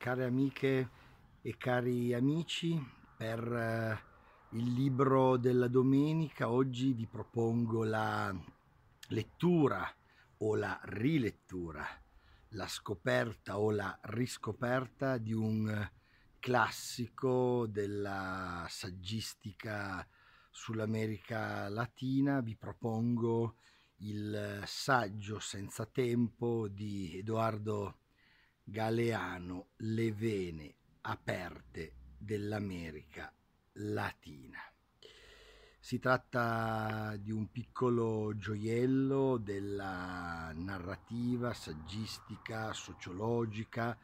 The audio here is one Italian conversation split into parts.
care amiche e cari amici, per eh, il libro della domenica oggi vi propongo la lettura o la rilettura, la scoperta o la riscoperta di un classico della saggistica sull'America Latina. Vi propongo il saggio senza tempo di Edoardo Galeano le vene aperte dell'America Latina. Si tratta di un piccolo gioiello della narrativa saggistica, sociologica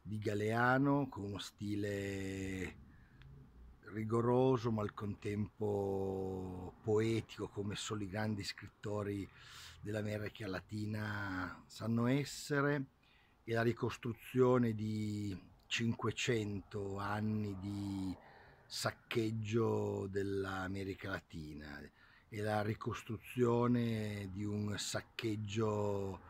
di Galeano con uno stile rigoroso ma al contempo poetico come solo i grandi scrittori dell'America Latina sanno essere e la ricostruzione di 500 anni di saccheggio dell'America Latina e la ricostruzione di un saccheggio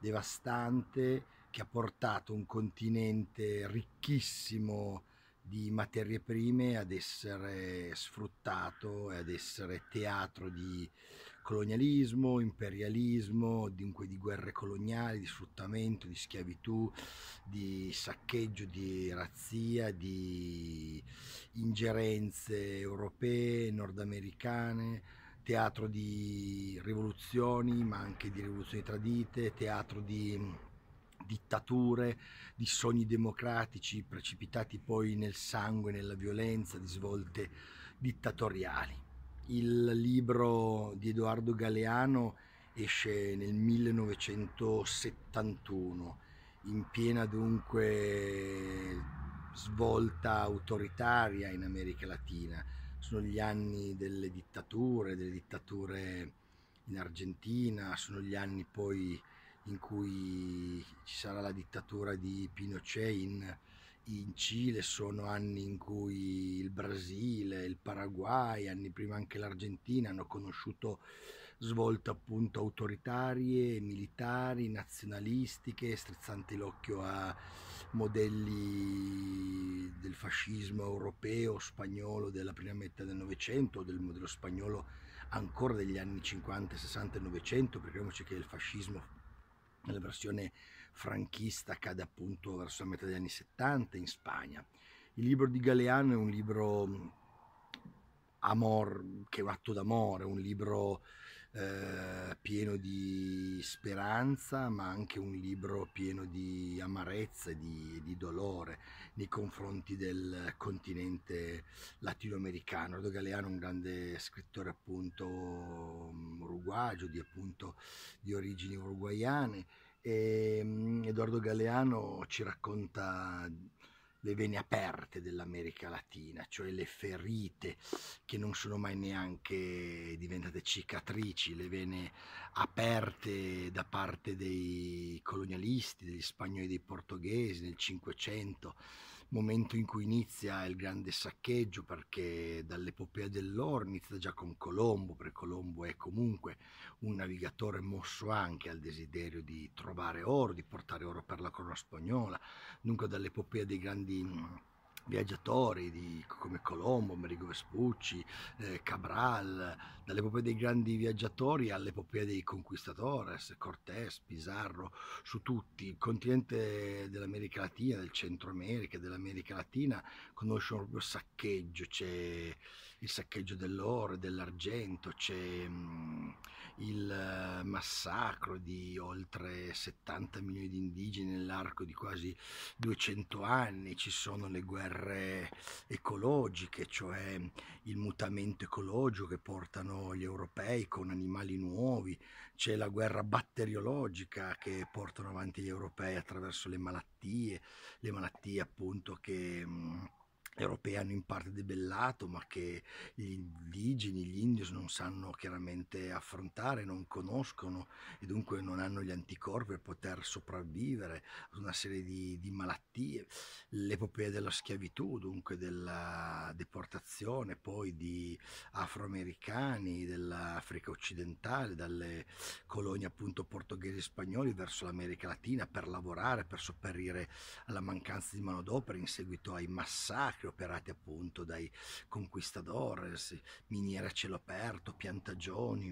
devastante che ha portato un continente ricchissimo di materie prime ad essere sfruttato e ad essere teatro di colonialismo, imperialismo, dunque di guerre coloniali, di sfruttamento, di schiavitù, di saccheggio, di razzia, di ingerenze europee, nordamericane, teatro di rivoluzioni, ma anche di rivoluzioni tradite, teatro di mm, dittature, di sogni democratici precipitati poi nel sangue, nella violenza, di svolte dittatoriali. Il libro di Edoardo Galeano esce nel 1971, in piena dunque svolta autoritaria in America Latina. Sono gli anni delle dittature, delle dittature in Argentina, sono gli anni poi in cui ci sarà la dittatura di Pinochet in in Cile sono anni in cui il Brasile, il Paraguay, anni prima anche l'Argentina hanno conosciuto svolte appunto autoritarie, militari, nazionalistiche, strizzanti l'occhio a modelli del fascismo europeo, spagnolo della prima metà del Novecento, del modello spagnolo ancora degli anni 50, 60 e 900, perché che il fascismo nella versione franchista cade appunto verso la metà degli anni 70 in Spagna. Il libro di Galeano è un libro mm, amor, che è un atto d'amore, un libro eh, pieno di speranza, ma anche un libro pieno di amarezza e di, di, dolore nei confronti del continente latinoamericano. Rodo Galeano è un grande scrittore appunto mm, uruguagio, di, appunto, di origini uruguaiane e mm, Edoardo Galeano ci racconta le vene aperte dell'America Latina, cioè le ferite che non sono mai neanche diventate cicatrici, le vene aperte da parte dei colonialisti, degli spagnoli e dei portoghesi nel Cinquecento momento in cui inizia il grande saccheggio perché dall'epopea dell'oro inizia già con Colombo, perché Colombo è comunque un navigatore mosso anche al desiderio di trovare oro, di portare oro per la corona spagnola, dunque dall'epopea dei grandi mm, viaggiatori di, come Colombo, Merigo Vespucci, eh, Cabral, dall'epopea dei grandi viaggiatori all'epopea dei conquistadores, Cortés, Pizarro, su tutti, il continente dell'America Latina, del Centro America, dell'America Latina, conosce un proprio saccheggio, c'è il saccheggio dell'oro, e dell'argento, c'è... Mh, mm, il eh, massacro di oltre 70 milioni di indigeni nell'arco di quasi 200 anni, ci sono le guerre ecologiche, cioè mm, il mutamento ecologico che portano gli europei con animali nuovi, c'è la guerra batteriologica che portano avanti gli europei attraverso le malattie, le malattie appunto che... Mh, mm, europei hanno in parte debellato ma che gli indigeni, gli indios non sanno chiaramente affrontare, non conoscono e dunque non hanno gli anticorpi per poter sopravvivere ad una serie di, di malattie, l'epopea della schiavitù, dunque della deportazione poi di afroamericani dell'Africa occidentale, dalle colonie appunto portoghesi e spagnoli verso l'America Latina per lavorare, per sopperire alla mancanza di manodopera in seguito ai massacri massacri operati appunto dai conquistadores, miniere a cielo aperto, piantagioni,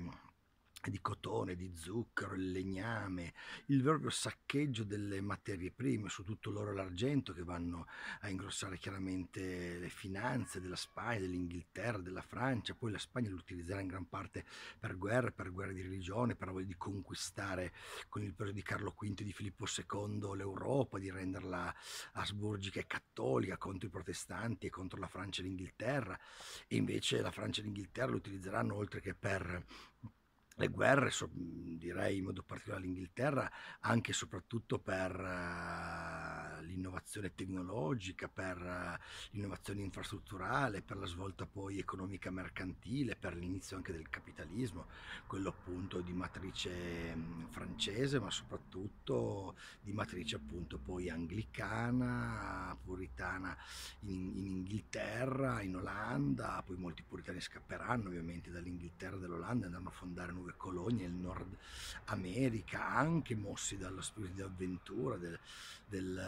di cotone, di zucchero, il legname, il vero saccheggio delle materie prime, su tutto l'oro e l'argento che vanno a ingrossare chiaramente le finanze della Spagna, dell'Inghilterra, della Francia, poi la Spagna lo utilizzerà in gran parte per guerre, per guerre di religione, per voglia di conquistare con il periodo di Carlo V e di Filippo II l'Europa, di renderla asburgica e cattolica contro i protestanti e contro la Francia e l'Inghilterra, e invece la Francia e l'Inghilterra lo utilizzeranno oltre che per le guerre, so, direi in modo particolare l'Inghilterra, anche e soprattutto per uh, l'innovazione tecnologica, per uh, l'innovazione infrastrutturale, per la svolta poi economica mercantile, per l'inizio anche del capitalismo, quello appunto di matrice mh, mm, francese, ma soprattutto di matrice appunto poi anglicana, puritana in, in Inghilterra, in Olanda, poi molti puritani scapperanno ovviamente dall'Inghilterra e dall'Olanda e andranno a fondare nuove per colonie del Nord America, anche mossi dallo spirito di avventura, del, del,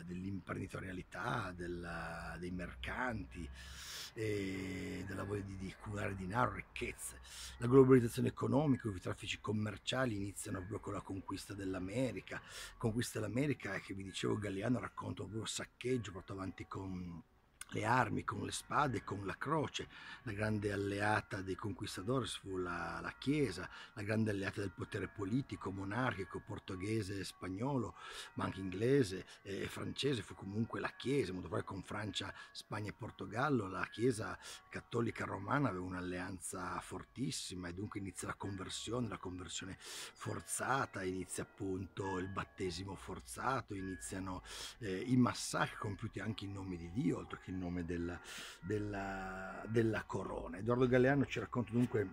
eh, dell'imprenditorialità, del, eh, dei mercanti, della voglia di, di cumulare denaro, ricchezze. La globalizzazione economica, i traffici commerciali iniziano proprio con la conquista dell'America, conquista dell'America che vi dicevo Galliano racconta proprio saccheggio portato avanti con le armi, con le spade, con la croce. La grande alleata dei conquistadores fu la, la, Chiesa, la grande alleata del potere politico, monarchico, portoghese spagnolo, ma anche inglese e francese fu comunque la Chiesa, molto poi con Francia, Spagna e Portogallo la Chiesa cattolica romana aveva un'alleanza fortissima e dunque inizia la conversione, la conversione forzata, inizia appunto il battesimo forzato, iniziano eh, i massacri compiuti anche in nome di Dio, oltre che in nome della, della, della corona. Edoardo Galeano ci racconta dunque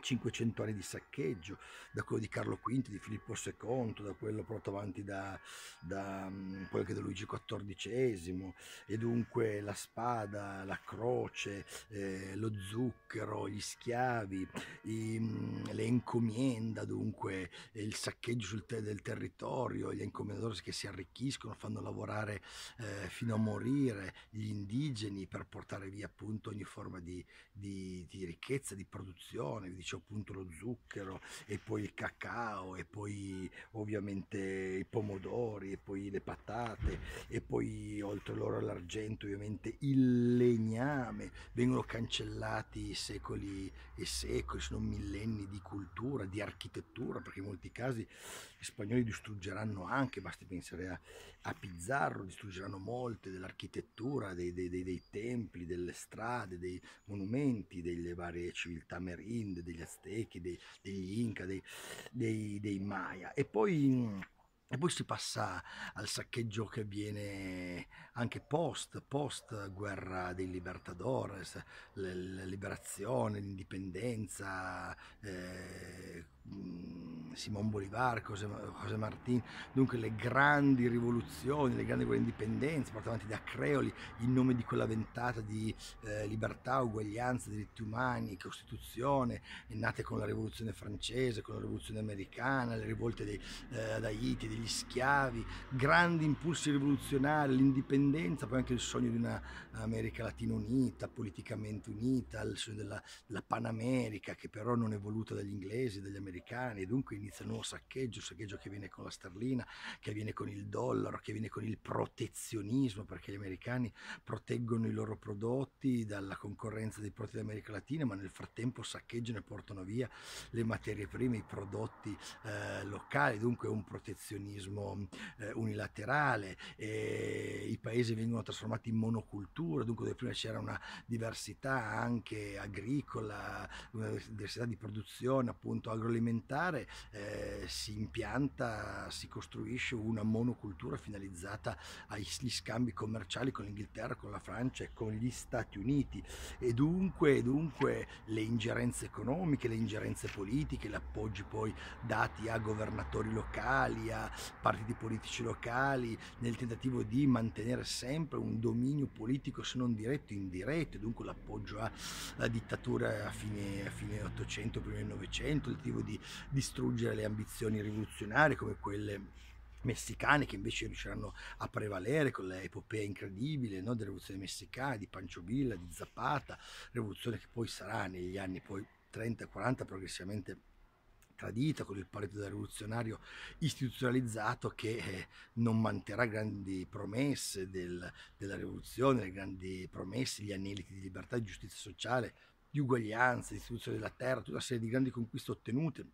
500 anni di saccheggio, da quello di Carlo V, di Filippo II, da quello portato avanti da, da, poi mm, anche da Luigi XIV, e dunque la spada, la croce, eh, lo zucchero, gli schiavi, i, mm, le encomienda, dunque il saccheggio te del territorio, gli encomendatori che si arricchiscono, fanno lavorare eh, fino a morire gli indigeni per portare via appunto ogni forma di, di, di ricchezza, di produzione, di c'è appunto lo zucchero e poi il cacao e poi ovviamente i pomodori e poi le patate e poi oltre loro l'argento ovviamente il legname, vengono cancellati secoli e secoli, se non millenni di cultura, di architettura, perché in molti casi gli spagnoli distruggeranno anche, basti pensare a, a Pizzarro distruggeranno molte dell'architettura, dei, dei, dei, dei, templi, delle strade, dei monumenti, delle varie civiltà merinde, degli Aztechi, degli Inca, dei, Maya. E poi, e poi si passa al saccheggio che avviene anche post, post guerra dei Libertadores, la liberazione, l'indipendenza. Eh, Mm, Simon Bolivar, José, José Martín, dunque le grandi rivoluzioni, le grandi guerre indipendenze portate avanti da Creoli in nome di quella ventata di eh, libertà, uguaglianza, diritti umani, Costituzione, nate con la rivoluzione francese, con la rivoluzione americana, le rivolte dei, eh, ad Haiti, degli schiavi, grandi impulsi rivoluzionari, l'indipendenza, poi anche il sogno di un'America Latina unita, politicamente unita, il sogno della, della Panamerica che però non è voluta dagli inglesi, dagli americani americani, dunque inizia un nuovo saccheggio, un saccheggio che viene con la sterlina, che viene con il dollaro, che viene con il protezionismo, perché gli americani proteggono i loro prodotti dalla concorrenza dei prodotti dell'America Latina, ma nel frattempo saccheggiano e portano via le materie prime, i prodotti eh, locali, dunque un protezionismo eh, unilaterale, eh, i paesi vengono trasformati in monocultura, dunque dove prima c'era una diversità anche agricola, una diversità di produzione appunto agroalimentare, agroalimentare eh, si impianta, si costruisce una monocultura finalizzata agli scambi commerciali con l'Inghilterra, con la Francia e con gli Stati Uniti e dunque, dunque le ingerenze economiche, le ingerenze politiche, gli appoggi poi dati a governatori locali, a partiti politici locali, nel tentativo di mantenere sempre un dominio politico se non diretto, indiretto, e dunque l'appoggio a, a dittature a fine, a fine 800, prima del 900, il tentativo di di distruggere le ambizioni rivoluzionarie come quelle messicane che invece riusciranno a prevalere con l'epopea incredibile no? della rivoluzione messicana, di Pancho Villa, di Zapata, rivoluzione che poi sarà negli anni 30-40 progressivamente tradita con il partito rivoluzionario istituzionalizzato che eh, non manterrà grandi promesse del, della rivoluzione, le grandi promesse, gli aneliti di libertà e giustizia sociale di uguaglianza, di istituzione della terra, tutta una serie di grandi conquiste ottenute,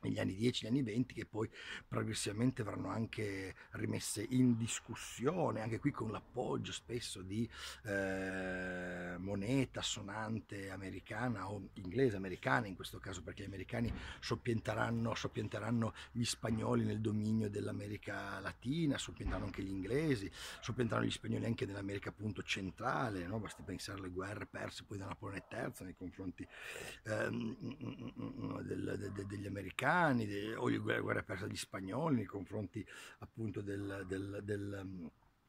negli anni 10, negli anni 20, che poi progressivamente verranno anche rimesse in discussione, anche qui con l'appoggio spesso di eh, moneta sonante americana o inglese, americana in questo caso, perché gli americani soppienteranno, soppienteranno gli spagnoli nel dominio dell'America Latina, soppienteranno anche gli inglesi, soppienteranno gli spagnoli anche nell'America appunto centrale, no? basti pensare alle guerre perse poi da Napoleone III nei confronti ehm, mm, mm, mm, del, de, de, degli americani americani de, o la guerra persa degli spagnoli nei confronti appunto del, del, del, mm,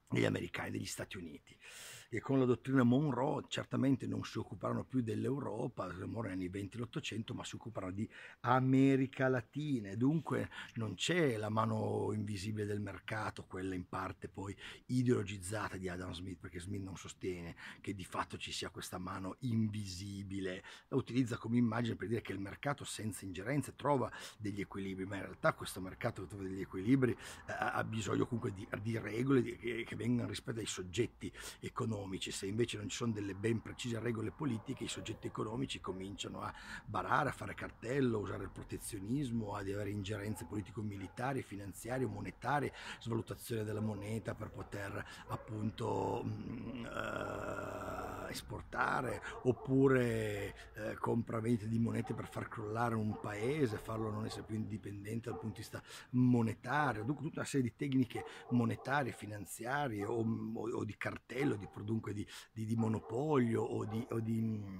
degli americani, degli Stati Uniti e con la dottrina Monroe certamente non si occuparono più dell'Europa, Monroe negli anni 20 dell'Ottocento, ma si occuparono di America Latina dunque non c'è la mano invisibile del mercato, quella in parte poi ideologizzata di Adam Smith, perché Smith non sostiene che di fatto ci sia questa mano invisibile, la utilizza come immagine per dire che il mercato senza ingerenze trova degli equilibri, ma in realtà questo mercato che trova degli equilibri eh, ha bisogno comunque di, di regole di, che, che vengano rispettate ai soggetti economici economici, se invece non ci sono delle ben precise regole politiche, i soggetti economici cominciano a barare, a fare cartello, a usare il protezionismo, ad avere ingerenze politico-militari, finanziarie, monetarie, svalutazione della moneta per poter appunto... Mh, mm, eh, uh, esportare oppure eh, compravendita di monete per far crollare un paese, farlo non essere più indipendente dal punto di vista monetario, dunque tutta una serie di tecniche monetarie, finanziarie o, o, o di cartello, di, dunque di, di, di monopolio o di... O di mm,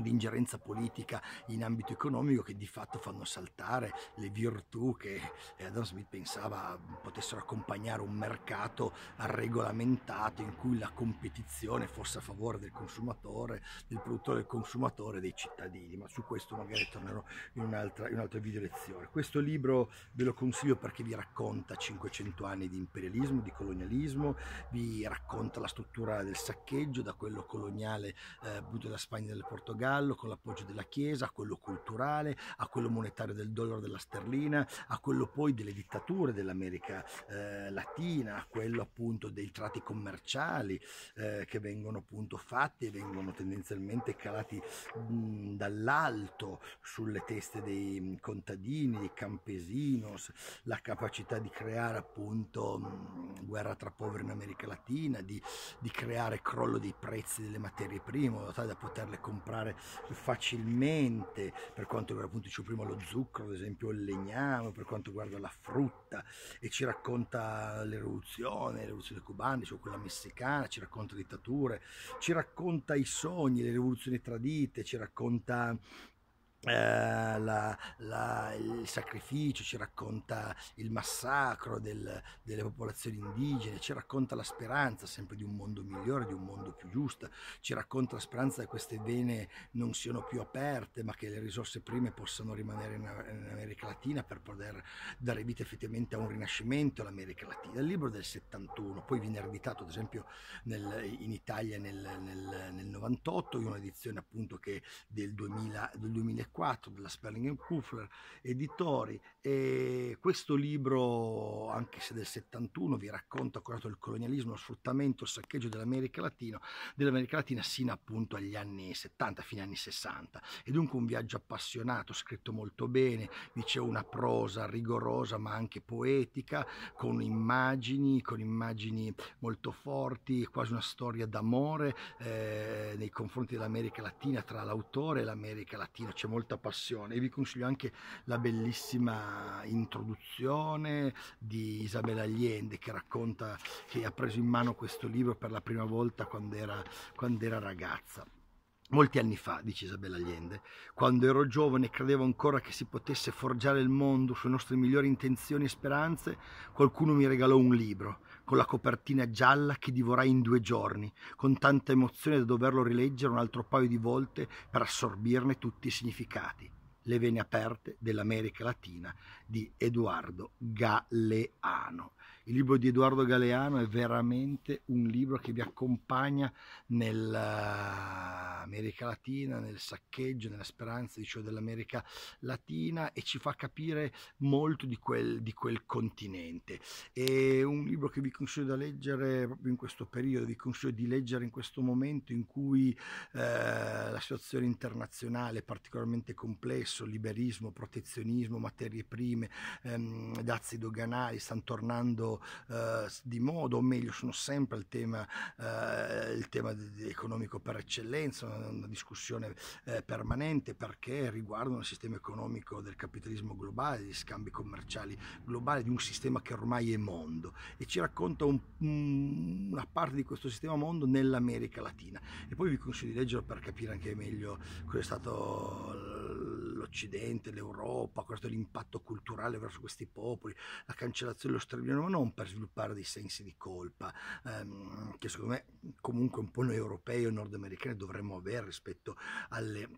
di ingerenza politica in ambito economico che di fatto fanno saltare le virtù che eh, Adam Smith pensava potessero accompagnare un mercato regolamentato in cui la competizione fosse a favore del consumatore, del produttore, del consumatore, e dei cittadini, ma su questo magari tornerò in un'altra, in un'altra video lezione. Questo libro ve lo consiglio perché vi racconta 500 anni di imperialismo, di colonialismo, vi racconta la struttura del saccheggio da quello coloniale eh, appunto della Spagna e del Portogallo, Pappagallo, con l'appoggio della Chiesa, a quello culturale, a quello monetario del dollaro della sterlina, a quello poi delle dittature dell'America eh, Latina, a quello appunto dei tratti commerciali eh, che vengono appunto fatti e vengono tendenzialmente calati mh, dall'alto sulle teste dei contadini, dei campesinos, la capacità di creare appunto mh, guerra tra poveri in America Latina, di, di creare crollo dei prezzi delle materie prime, in modo tale da poterle comprare mangiare facilmente, per quanto riguarda appunto dicevo prima lo zucchero, ad esempio il legname, per quanto riguarda la frutta e ci racconta l'evoluzione, l'evoluzione cubana, cioè quella messicana, ci racconta dittature, ci racconta i sogni, le rivoluzioni tradite, ci racconta eh, la, la, il sacrificio, ci racconta il massacro del, delle popolazioni indigene, ci racconta la speranza sempre di un mondo migliore, di un mondo più giusto, ci racconta la speranza che queste vene non siano più aperte ma che le risorse prime possano rimanere in, in America Latina per poter dare vita effettivamente a un rinascimento all'America Latina. Il libro del 71, poi viene ereditato ad esempio nel, in Italia nel, nel, nel 98, in un'edizione appunto che del, 2000, del 2004 1994 della Sperling Kufler Editori e questo libro, anche se del 71, vi racconta curato il colonialismo, lo sfruttamento, il saccheggio dell'America Latina, dell'America Latina sino appunto agli anni 70, fine anni 60. E dunque un viaggio appassionato, scritto molto bene, dicevo una prosa rigorosa ma anche poetica, con immagini, con immagini molto forti, quasi una storia d'amore eh, nei confronti dell'America Latina tra l'autore e l'America Latina. C'è molto molta passione e vi consiglio anche la bellissima introduzione di Isabella Allende che racconta che ha preso in mano questo libro per la prima volta quando era, quando era ragazza. Molti anni fa, dice Isabella Allende, quando ero giovane e credevo ancora che si potesse forgiare il mondo sulle nostre migliori intenzioni e speranze, qualcuno mi regalò un libro con la copertina gialla che divorai in due giorni, con tanta emozione da doverlo rileggere un altro paio di volte per assorbirne tutti i significati. Le vene aperte dell'America Latina di Edoardo Galeano. Il libro di Edoardo Galeano è veramente un libro che vi accompagna nell'America eh, Latina, nel saccheggio, nella speranza diciamo, dell'America Latina e ci fa capire molto di quel, di quel continente. È un libro che vi consiglio da leggere proprio in questo periodo, vi consiglio di leggere in questo momento in cui eh, la situazione internazionale è particolarmente complessa, liberismo, protezionismo, materie prime, ehm, dazi doganali, stanno tornando eh, di modo, o meglio sono sempre il tema, eh, il tema economico per eccellenza, una, una discussione eh, permanente perché riguardano il sistema economico del capitalismo globale, degli scambi commerciali globali, di un sistema che ormai è mondo e ci racconta un, una parte di questo sistema mondo nell'America Latina. E poi vi consiglio di leggerlo per capire anche meglio cosa è stato l'Occidente, l'Europa, questo è l'impatto culturale verso questi popoli, la cancellazione dello sterminio, ma non per sviluppare dei sensi di colpa, ehm, che secondo me comunque un po' noi europei o nordamericani dovremmo avere rispetto alle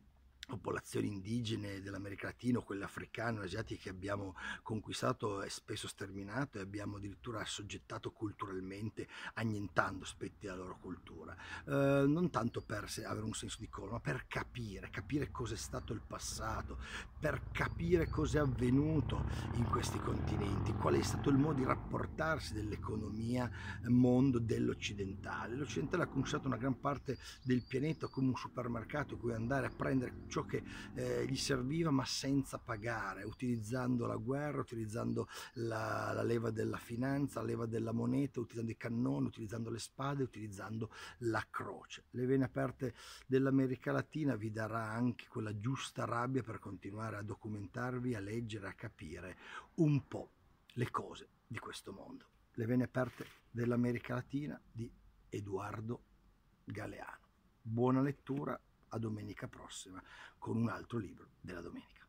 popolazioni indigene dell'America Latina, quelle africane, asiatiche che abbiamo conquistato e spesso sterminato e abbiamo addirittura assoggettato culturalmente, annientando aspetti della loro cultura. Eh, non tanto per avere un senso di colore, ma per capire, capire cos'è stato il passato, per capire cos'è avvenuto in questi continenti, qual è stato il modo di rapportarsi dell'economia eh, mondo dell'occidentale. L'occidentale ha conquistato una gran parte del pianeta come un supermercato in cui andare a prendere ciò che eh, gli serviva ma senza pagare, utilizzando la guerra, utilizzando la, la leva della finanza, la leva della moneta, utilizzando i cannoni, utilizzando le spade, utilizzando la croce. Le vene aperte dell'America Latina vi darà anche quella giusta rabbia per continuare a documentarvi, a leggere, a capire un po' le cose di questo mondo. Le vene aperte dell'America Latina di Edoardo Galeano. Buona lettura a domenica prossima con un altro libro della domenica.